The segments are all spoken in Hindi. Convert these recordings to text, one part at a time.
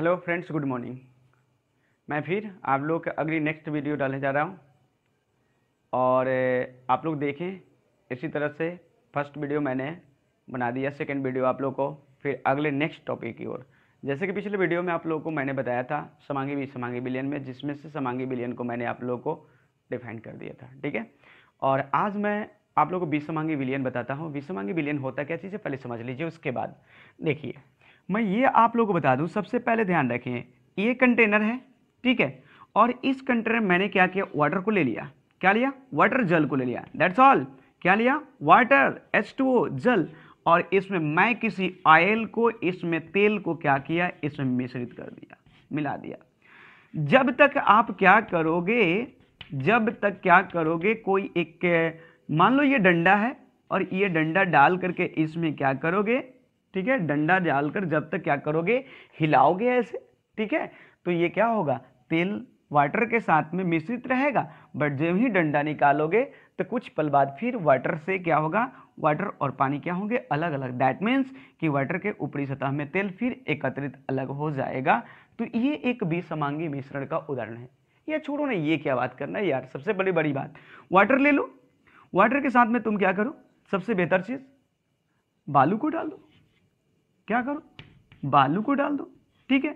हेलो फ्रेंड्स गुड मॉर्निंग मैं फिर आप लोग का अगली नेक्स्ट वीडियो डालने जा रहा हूँ और आप लोग देखें इसी तरह से फर्स्ट वीडियो मैंने बना दिया सेकंड वीडियो आप लोग को फिर अगले नेक्स्ट टॉपिक की ओर जैसे कि पिछले वीडियो में आप लोगों को मैंने बताया था समांगी भी समांगी बिलियन में जिसमें से समांगी बिलियन को मैंने आप लोगों को डिफाइन कर दिया था ठीक है और आज मैं आप लोगों को बीसमांगी बिलियन बताता हूँ बीसमांगी बिलियन होता क्या चीज़ है पहले समझ लीजिए उसके बाद देखिए मैं ये आप लोगों को बता दूँ सबसे पहले ध्यान रखें ये कंटेनर है ठीक है और इस कंटेनर में मैंने क्या किया वाटर को ले लिया क्या लिया वाटर जल को ले लिया दैट्स ऑल क्या लिया वाटर एच टू ओ जल और इसमें मैं किसी ऑयल को इसमें तेल को क्या किया इसमें मिश्रित कर दिया मिला दिया जब तक आप क्या करोगे जब तक क्या करोगे कोई एक मान लो ये डंडा है और ये डंडा डाल करके इसमें क्या करोगे ठीक है डंडा डालकर जब तक क्या करोगे हिलाओगे ऐसे ठीक है तो ये क्या होगा तेल वाटर के साथ में मिश्रित रहेगा बट जब ही डंडा निकालोगे तो कुछ पल बाद फिर वाटर से क्या होगा वाटर और पानी क्या होंगे अलग अलग दैट मीन्स कि वाटर के ऊपरी सतह में तेल फिर एकत्रित अलग हो जाएगा तो ये एक समांगी मिश्रण का उदाहरण है या छोड़ो ना ये क्या बात करना है यार सबसे बड़ी बड़ी बात वाटर ले लो वाटर के साथ में तुम क्या करो सबसे बेहतर चीज़ बालू को डाल दो क्या करो बालू को डाल दो ठीक है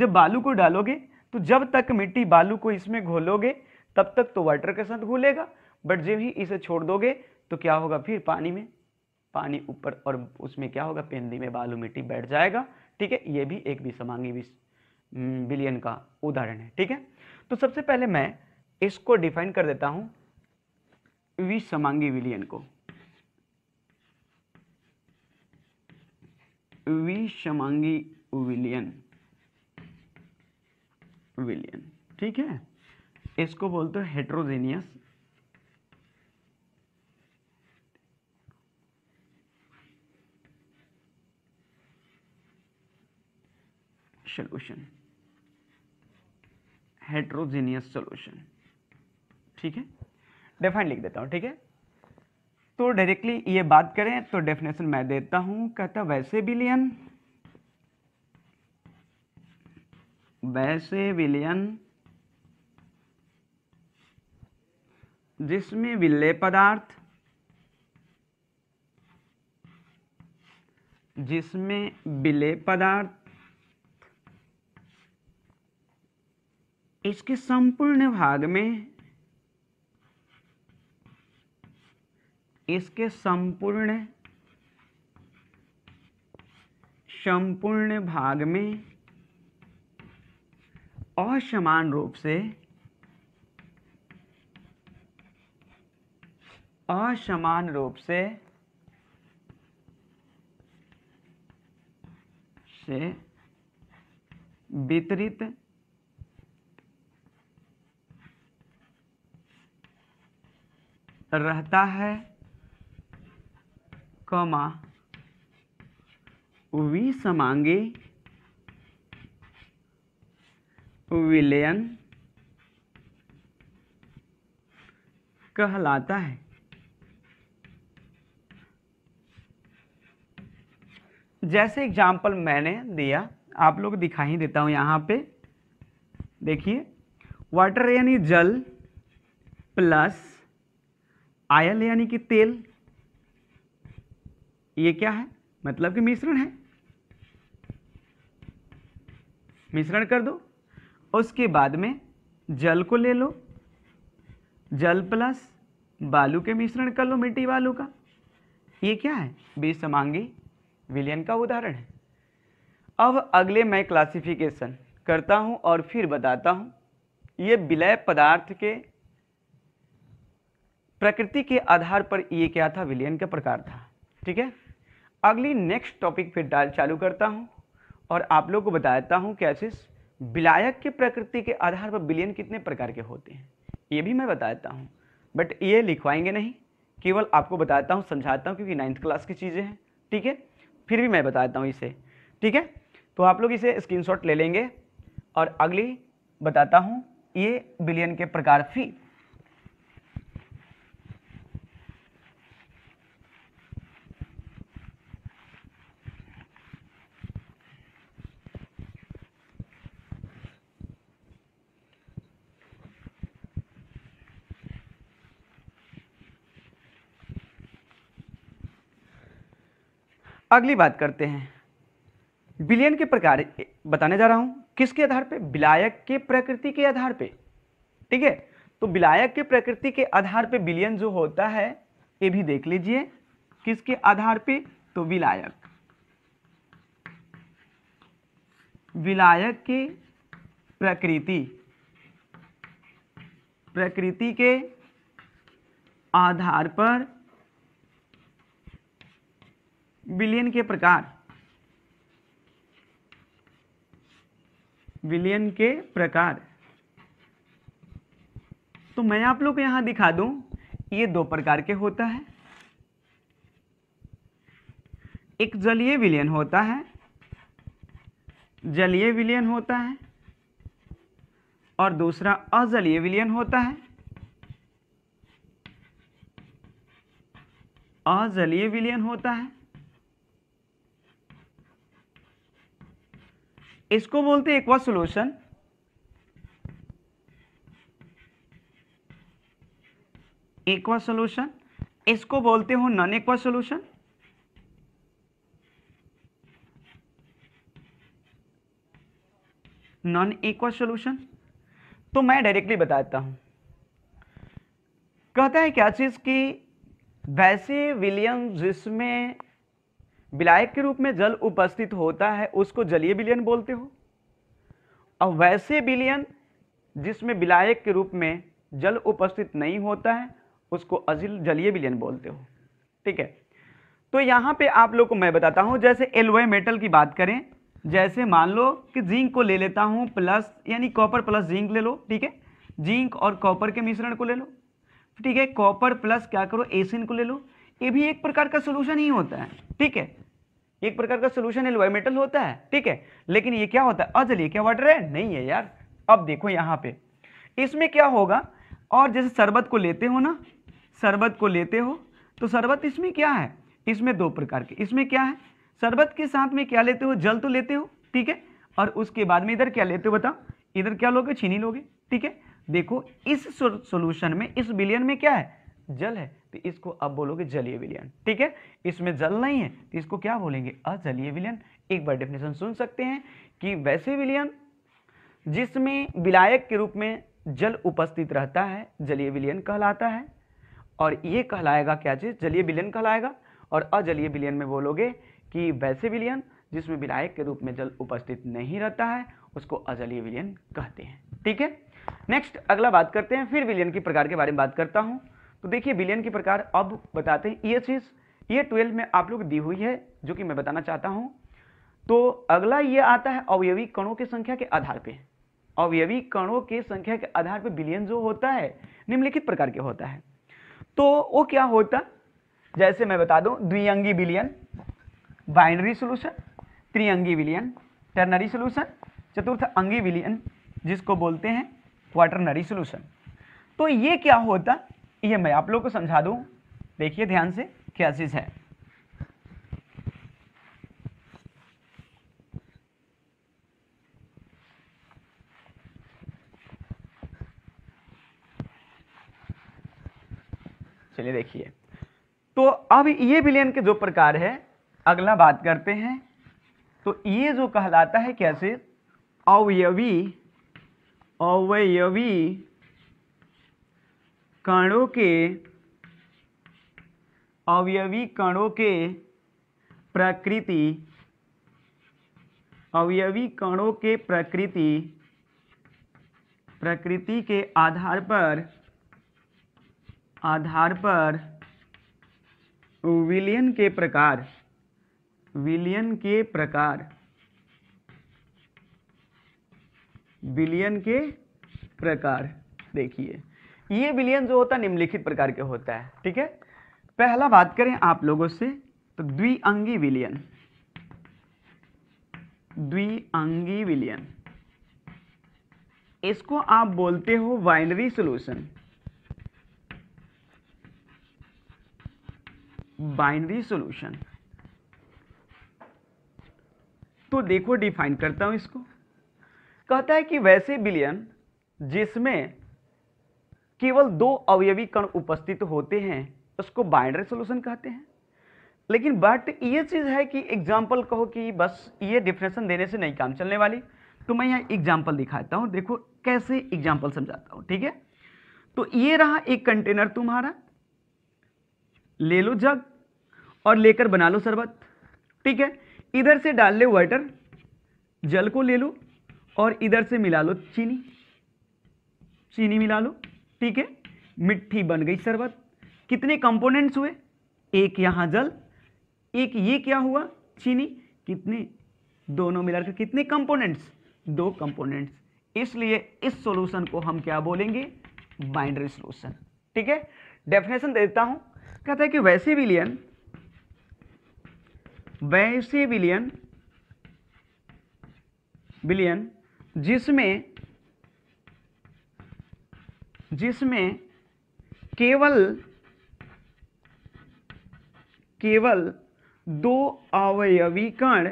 जब बालू को डालोगे तो जब तक मिट्टी बालू को इसमें घोलोगे तब तक तो वाटर के साथ घुलेगा बट जब ही इसे छोड़ दोगे तो क्या होगा फिर पानी में पानी ऊपर और उसमें क्या होगा पेंदी में बालू मिट्टी बैठ जाएगा ठीक है ये भी एक विषमांगी विश बिलियन हम्म, का उदाहरण है ठीक है तो सबसे पहले मैं इसको डिफाइन कर देता हूँ विषमांगी विलियन को शमांगी विलियन विलियन ठीक है इसको बोलते हैं हेट्रोजेनियस सोल्यूशन हेट्रोजेनियस सोल्यूशन ठीक है डेफाइन लिख देता हूं ठीक है तो डायरेक्टली ये बात करें तो डेफिनेशन मैं देता हूं कहता वैसे विलियन वैसे विलियन जिसमें विलय पदार्थ जिसमें विलय पदार्थ इसके संपूर्ण भाग में इसके संपूर्ण संपूर्ण भाग में असमान रूप से असमान रूप से से वितरित रहता है कमा विषमांगी विलयन कहलाता है जैसे एग्जाम्पल मैंने दिया आप लोग दिखाई देता हूं यहां पे देखिए वाटर यानी जल प्लस आयल यानी कि तेल ये क्या है मतलब कि मिश्रण है मिश्रण कर दो उसके बाद में जल को ले लो जल प्लस बालू के मिश्रण कर लो मिट्टी बालू का ये क्या है बेसमांगी विलियन का उदाहरण है अब अगले मैं क्लासिफिकेशन करता हूँ और फिर बताता हूँ ये विलय पदार्थ के प्रकृति के आधार पर ये क्या था विलियन का प्रकार था ठीक है अगली नेक्स्ट टॉपिक फिर डाल चालू करता हूँ और आप लोग को बताता हूँ कैसे विलायक के प्रकृति के आधार पर बिलियन कितने प्रकार के होते हैं ये भी मैं बताता हूँ बट ये लिखवाएंगे नहीं केवल आपको बताता हूँ समझाता हूँ क्योंकि नाइन्थ क्लास की चीज़ें हैं ठीक है फिर भी मैं बताता हूँ इसे ठीक है तो आप लोग इसे स्क्रीनशॉट ले लेंगे और अगली बताता हूँ ये बिलियन के प्रकार फी अगली बात करते हैं विलयन के प्रकार बताने जा रहा हूं किसके आधार पे विलायक के प्रकृति के आधार पे ठीक है तो विलायक के प्रकृति के आधार पे विलयन जो होता है ये भी देख लीजिए किसके आधार पे तो विलायक विलायक की प्रकृति प्रकृति के आधार पर विलियन के प्रकार विलियन के प्रकार तो मैं आप लोग को यहां दिखा दूं ये दो प्रकार के होता है एक जलीय विलियन होता है जलीय विलियन होता है और दूसरा अजलीय विलियन होता है अजलीय विलियन होता है इसको बोलते हैं एक्वा सोल्यूशन एक्वा सोल्यूशन इसको बोलते हो non aqua solution non aqua solution तो मैं डायरेक्टली बताता हूं कहता है क्या चीज की वैसे विलियम जिसमें विलायक के रूप में जल उपस्थित होता है उसको जलीय बिलियन बोलते हो और वैसे बिलियन जिसमें विलायक के रूप में जल उपस्थित नहीं होता है उसको अजिल जलीय बिलियन बोलते हो ठीक है तो यहाँ पे आप लोग को मैं बताता हूँ जैसे एलोए मेटल की बात करें जैसे मान लो कि जिंक को ले लेता हूँ प्लस यानी कॉपर प्लस जिंक ले लो ठीक है जिंक और कॉपर के मिश्रण को ले लो ठीक है कॉपर प्लस क्या करो एसिन को ले लो ये भी एक प्रकार का सोल्यूशन ही होता है ठीक है एक प्रकार का सोल्यूशन एल्वामेटल होता है ठीक है लेकिन ये क्या होता है अजलीय क्या वाटर है नहीं है यार अब देखो यहाँ पे इसमें क्या होगा और जैसे शरबत को लेते हो ना शरबत को लेते हो तो शरबत इसमें क्या है इसमें दो प्रकार के इसमें क्या है शरबत के साथ में क्या लेते हो जल तो लेते हो ठीक है और उसके बाद में इधर क्या लेते हो बताओ इधर क्या लोगे छीनी लोगे ठीक है देखो इस सोल्यूशन में इस बिलियन में क्या है जल है तो इसको अब बोलोगे जलीय विलयन ठीक है इसमें जल नहीं है तो इसको क्या बोलेंगे अजलीय विलयन एक बार डेफिनेशन सुन सकते हैं कि वैसे विलयन जिसमें विलायक के रूप में जल उपस्थित रहता है जलीय विलयन कहलाता है और ये कहलाएगा क्या चीज़ जलीय विलयन कहलाएगा और अजलीय विलयन में बोलोगे कि वैसे विलयन जिसमें विलायक के रूप में जल उपस्थित नहीं रहता है उसको अजलीय विलयन कहते हैं ठीक है नेक्स्ट अगला बात करते हैं फिर विलयन की प्रकार के बारे में बात करता हूं तो देखिए बिलियन के प्रकार अब बताते हैं e ये चीज़ ये ट्वेल्व में आप लोग दी हुई है जो कि मैं बताना चाहता हूं तो अगला ये आता है अवयवी कणों की संख्या के आधार पर अवयवी कणों के संख्या के आधार पर बिलियन जो होता है निम्नलिखित प्रकार के होता है तो वो क्या होता जैसे मैं बता दूं द्विअंगी बिलियन बाइनरी सोल्यूशन त्रिअंगी बिलियन टर्नरी सोल्यूशन चतुर्थ अंगी बिलियन जिसको बोलते हैं क्वार्टरनरी सोल्यूशन तो ये क्या होता मैं e आप लोग को समझा दूं देखिए ध्यान से क्या चीज़ है चलिए देखिए तो अब ये विलयन के जो प्रकार है अगला बात करते हैं तो ये जो कहलाता है कैसे अवयवी अवयवी कणों के अवयवी कणों के प्रकृति अवयवी कणों के प्रकृति प्रकृति के आधार पर आधार पर विलियन के प्रकार विलियन के प्रकार विलियन के प्रकार देखिए ये विलियन जो होता है निम्नलिखित प्रकार के होता है ठीक है पहला बात करें आप लोगों से तो द्विअंगी विलियन द्विअंगी विलियन इसको आप बोलते हो बाइनरी सॉल्यूशन बाइनरी सॉल्यूशन तो देखो डिफाइन करता हूं इसको कहता है कि वैसे विलियन जिसमें केवल दो अवयवी कण उपस्थित होते हैं उसको बाइंडरी सोल्यूशन कहते हैं लेकिन बट ये चीज़ है कि एग्जाम्पल कहो कि बस ये डिफिनेशन देने से नहीं काम चलने वाली तो मैं यहाँ एग्जाम्पल दिखाता हूँ देखो कैसे एग्जाम्पल समझाता हूँ ठीक है तो ये रहा एक कंटेनर तुम्हारा ले लो जग और लेकर बना लो शरबत ठीक है इधर से डाल लो वाटर जल को ले लो और इधर से मिला लो चीनी चीनी मिला लो ठीक है मिट्टी बन गई शरबत कितने कंपोनेंट्स हुए एक यहां जल एक ये क्या हुआ चीनी कितने दोनों मिलाकर कितने कंपोनेंट्स दो कंपोनेंट्स इसलिए इस सॉल्यूशन को हम क्या बोलेंगे बाइंडरी सॉल्यूशन ठीक है डेफिनेशन दे देता हूं कहता है कि वैसे विलियन वैसे विलियन विलियन जिसमें जिसमें केवल केवल दो अवयवीकरण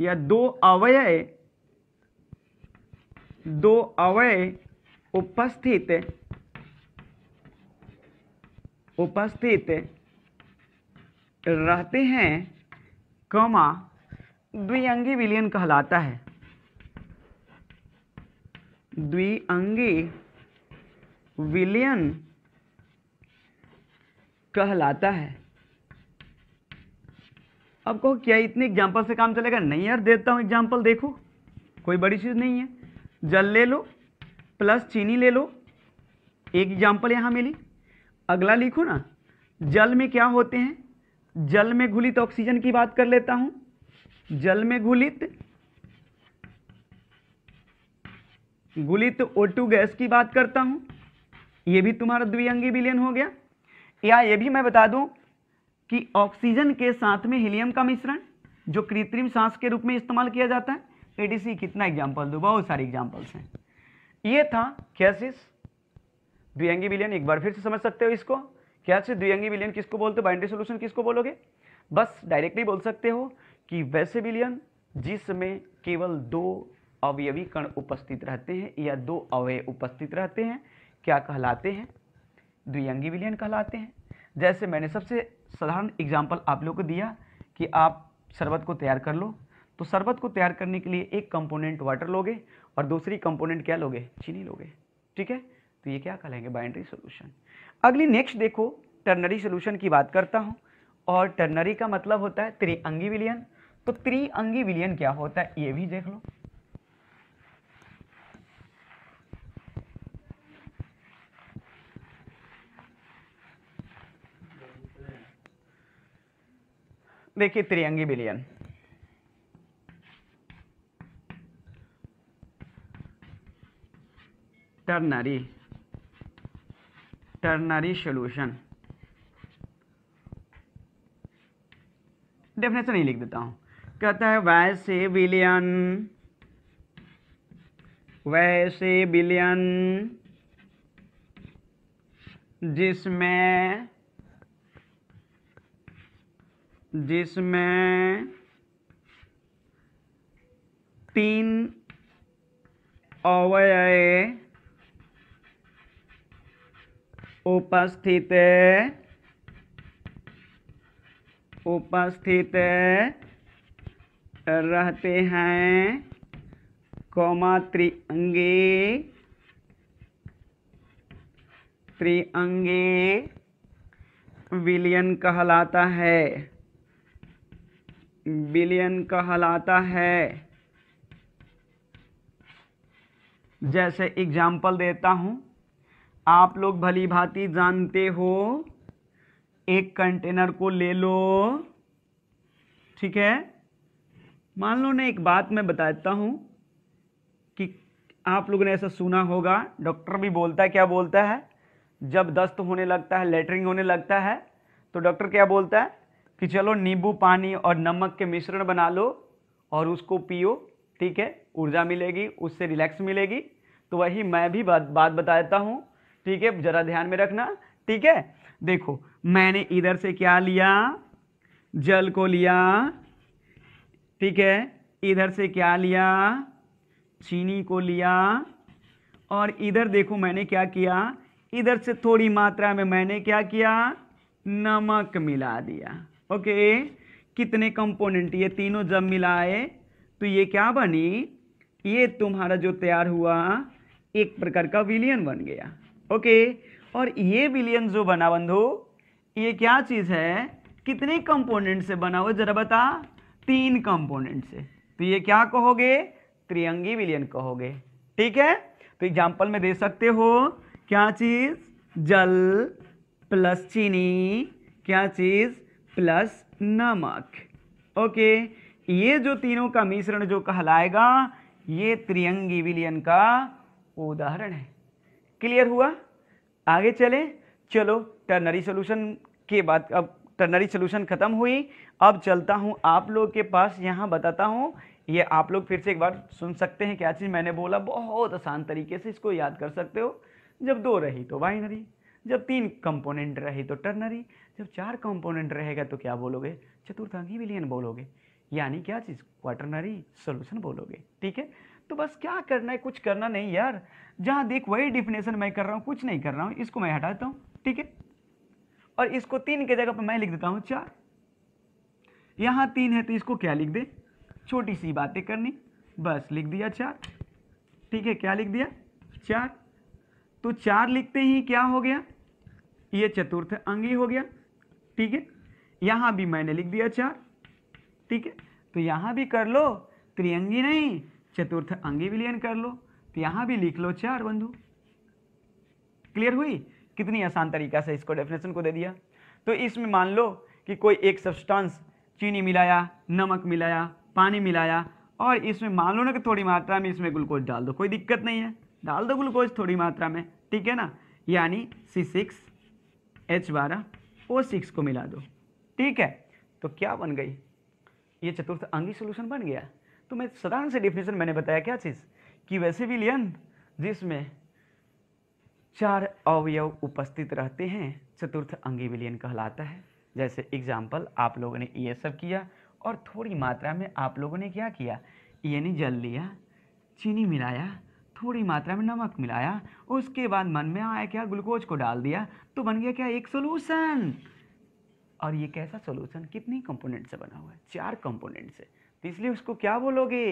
या दो अवय दो अवय उपस्थित उपस्थित रहते हैं कमा द्विअंगी विलियन कहलाता है द्विअंगी विलियन कहलाता है अब कहो क्या इतने एग्जाम्पल से काम चलेगा नहीं यार देता हूं एग्जाम्पल देखो कोई बड़ी चीज़ नहीं है जल ले लो प्लस चीनी ले लो एक एग्जाम्पल यहां मिली अगला लिखो ना जल में क्या होते हैं जल में घुलित ऑक्सीजन की बात कर लेता हूं जल में घुलित घुलित ओटू गैस की बात करता हूं ये भी तुम्हारा द्विअंगी विलयन हो गया या ये भी मैं बता दूं कि ऑक्सीजन के साथ में हीलियम का मिश्रण जो कृत्रिम सांस के रूप में इस्तेमाल किया जाता है एडीसी कितना एग्जाम्पल दो बहुत सारे एग्जाम्पल्स हैं ये था कैसिस द्विअंगी विलयन एक बार फिर से समझ सकते हो इसको क्या से द्विअंगी विलियन किसको बोलते हो बाइंड्री सोल्यूशन किसको बोलोगे बस डायरेक्टली बोल सकते हो कि वैसे विलियन जिसमें केवल दो अवयवी कण उपस्थित रहते हैं या दो अवयव उपस्थित रहते हैं क्या कहलाते हैं द्विअंगी विलयन कहलाते हैं जैसे मैंने सबसे साधारण एग्जाम्पल आप लोग को दिया कि आप शरबत को तैयार कर लो तो शरबत को तैयार करने के लिए एक कंपोनेंट वाटर लोगे और दूसरी कंपोनेंट क्या लोगे चीनी लोगे ठीक है तो ये क्या कहलाएंगे बाइंड्री सोल्यूशन अगली नेक्स्ट देखो टर्नरी सोल्यूशन की बात करता हूँ और टर्नरी का मतलब होता है त्रिअंगी विलियन तो त्रिअंगी विलियन क्या होता है ये भी देख लो देखिए त्रियंगी विलयन टर्नरी टर्नरी सोल्यूशन डेफिनेशन ही लिख देता हूं कहता है वैसे बिलियन वैसे बिलियन जिसमें जिसमें तीन अवय उपस्थित उपस्थित रहते हैं कौमा त्रिअंगी त्रिअंगी विलियन कहलाता है बिलियन कहलाता है जैसे एग्जाम्पल देता हूं आप लोग भली भांति जानते हो एक कंटेनर को ले लो ठीक है मान लो ना एक बात मैं बताता हूं कि आप लोगों ने ऐसा सुना होगा डॉक्टर भी बोलता है क्या बोलता है जब दस्त होने लगता है लेटरिंग होने लगता है तो डॉक्टर क्या बोलता है कि चलो नींबू पानी और नमक के मिश्रण बना लो और उसको पियो ठीक है ऊर्जा मिलेगी उससे रिलैक्स मिलेगी तो वही मैं भी बात बात बता देता हूँ ठीक है ज़रा ध्यान में रखना ठीक है देखो मैंने इधर से क्या लिया जल को लिया ठीक है इधर से क्या लिया चीनी को लिया और इधर देखो मैंने क्या किया इधर से थोड़ी मात्रा में मैंने क्या किया नमक मिला दिया ओके कितने कंपोनेंट ये तीनों जब मिलाए तो ये क्या बनी ये तुम्हारा जो तैयार हुआ एक प्रकार का विलियन बन गया ओके और ये विलियन जो बना बंधु ये क्या चीज़ है कितने कंपोनेंट से बना हुआ जरा बता तीन कंपोनेंट से तो ये क्या कहोगे त्रियंगी विलियन कहोगे ठीक है तो एग्जाम्पल में दे सकते हो क्या चीज़ जल प्लस चीनी क्या चीज़ प्लस नमक ओके ये जो तीनों का मिश्रण जो कहलाएगा ये त्रियंगी विलियन का उदाहरण है क्लियर हुआ आगे चले चलो टर्नरी सोल्यूशन के बाद अब टर्नरी सोल्यूशन खत्म हुई अब चलता हूँ आप लोग के पास यहाँ बताता हूँ ये आप लोग फिर से एक बार सुन सकते हैं क्या चीज़ मैंने बोला बहुत आसान तरीके से इसको याद कर सकते हो जब दो रही तो बाइनरी जब तीन कंपोनेंट रही तो टर्नरी जब चार कंपोनेंट रहेगा तो क्या बोलोगे चतुर्थांगी विलियन बोलोगे यानी क्या चीज़ क्वाटरनरी सोल्यूशन बोलोगे ठीक है तो बस क्या करना है कुछ करना नहीं यार जहाँ देख वही डिफिनेशन मैं कर रहा हूँ कुछ नहीं कर रहा हूँ इसको मैं हटा देता हूँ ठीक है और इसको तीन के जगह पर मैं लिख देता हूँ चार यहाँ तीन है तो इसको क्या लिख दे छोटी सी बातें करनी बस लिख दिया चार ठीक है क्या लिख दिया चार तो चार लिखते ही क्या हो गया ये चतुर्थ अंगी हो गया ठीक है यहाँ भी मैंने लिख दिया चार ठीक है तो यहाँ भी कर लो त्रियंगी नहीं चतुर्थ अंगी विलयन कर लो तो यहाँ भी लिख लो चार बंधु क्लियर हुई कितनी आसान तरीका से इसको डेफिनेशन को दे दिया तो इसमें मान लो कि कोई एक सब्सटेंस चीनी मिलाया नमक मिलाया पानी मिलाया और इसमें मान लो ना कि थोड़ी मात्रा में इसमें ग्लूकोज डाल दो कोई दिक्कत नहीं है डाल दो ग्लूकोज थोड़ी मात्रा में ठीक है ना यानी सी सिक्स एच बारह को सिक्स को मिला दो ठीक है तो क्या बन गई ये चतुर्थ अंगी सोल्यूशन बन गया तो मैं साधारण से डिफिनेशन मैंने बताया क्या चीज़ कि वैसे भी लियन जिसमें चार अवयव उपस्थित रहते हैं चतुर्थ अंगी विलियन कहलाता है जैसे एग्जाम्पल आप लोगों ने ये सब किया और थोड़ी मात्रा में आप लोगों ने क्या किया यानी जल लिया चीनी मिलाया थोड़ी मात्रा में नमक मिलाया उसके बाद मन में आया क्या ग्लूकोज को डाल दिया तो बन गया क्या एक सोलूसन और ये कैसा सोलूसन कितनी कंपोनेंट से बना हुआ है चार कंपोनेंट से तो इसलिए उसको क्या बोलोगे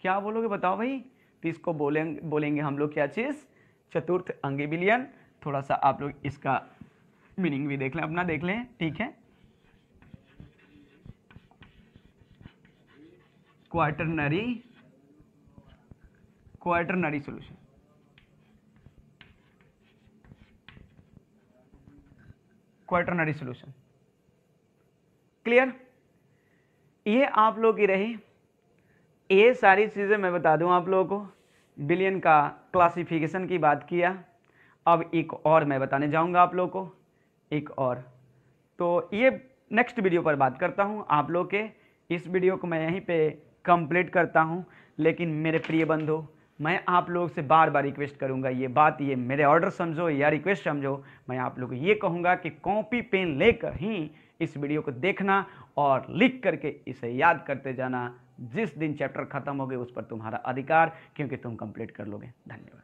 क्या बोलोगे बताओ भाई तो इसको बोलेंगे बोलेंगे हम लोग क्या चीज़ चतुर्थ अंगी विलियन थोड़ा सा आप लोग इसका मीनिंग भी देख लें अपना देख लें ठीक है quaternary quaternary solution quaternary solution clear ये आप लोग की रही ये सारी चीज़ें मैं बता दूं आप लोगों को बिलियन का क्लासिफिकेशन की बात किया अब एक और मैं बताने जाऊंगा आप लोगों को एक और तो ये नेक्स्ट वीडियो पर बात करता हूं आप लोग के इस वीडियो को मैं यहीं पे कंप्लीट करता हूं लेकिन मेरे प्रिय बंधु मैं आप लोग से बार बार रिक्वेस्ट करूँगा ये बात ये मेरे ऑर्डर समझो या रिक्वेस्ट समझो मैं आप लोग ये कहूँगा कि कॉपी पेन लेकर ही इस वीडियो को देखना और लिख करके इसे याद करते जाना जिस दिन चैप्टर खत्म हो गए उस पर तुम्हारा अधिकार क्योंकि तुम कंप्लीट कर लोगे धन्यवाद